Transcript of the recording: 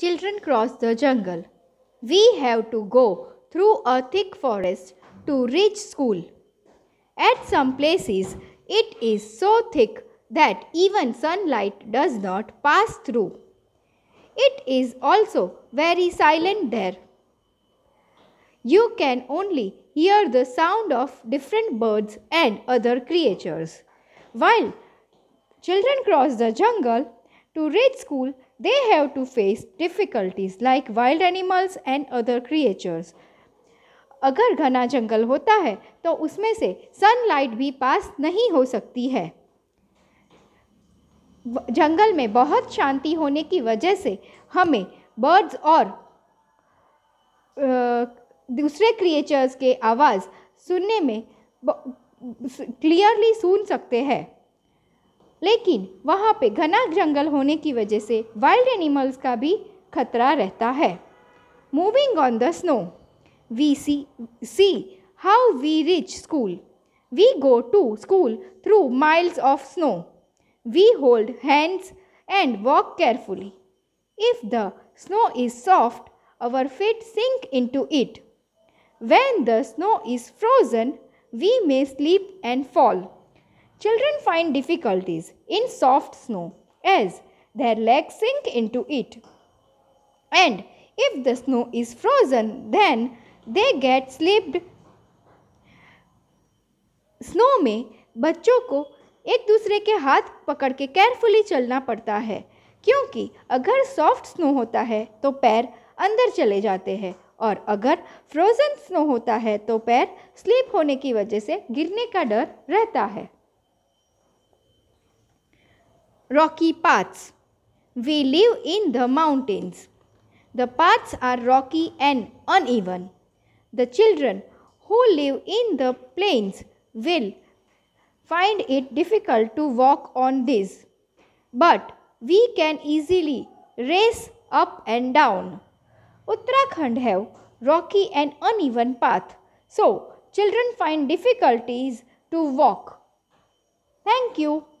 Children cross the jungle. We have to go through a thick forest to reach school. At some places, it is so thick that even sunlight does not pass through. It is also very silent there. You can only hear the sound of different birds and other creatures. While children cross the jungle to reach school, they have to face difficulties like wild animals and other creatures. अगर घना जंगल होता है तो उसमें से sunlight भी पास नहीं हो सकती है जंगल में बहुत शांति होने की वजह से हमें बर्ड्स और दूसरे क्रिएचर्स के आवाज़ सुनने में क्लियरली सुन सकते हैं लेकिन वहाँ पे घना जंगल होने की वजह से वाइल्ड एनिमल्स का भी खतरा रहता है moving on the snow we see see how we reach school we go to school through miles of snow we hold hands and walk carefully if the snow is soft our feet sink into it when the snow is frozen we may slip and fall Children find difficulties in soft snow as their legs sink into it. And if the snow is frozen, then they get slipped. Snow में बच्चों को एक दूसरे के हाथ पकड़ के carefully चलना पड़ता है क्योंकि अगर सॉफ्ट स्नो होता है तो पैर अंदर चले जाते हैं और अगर फ्रोज़न स्नो होता है तो पैर स्लिप होने की वजह से गिरने का डर रहता है rocky paths. We live in the mountains. The paths are rocky and uneven. The children who live in the plains will find it difficult to walk on these. But we can easily race up and down. Uttarakhand have rocky and uneven path. So children find difficulties to walk. Thank you.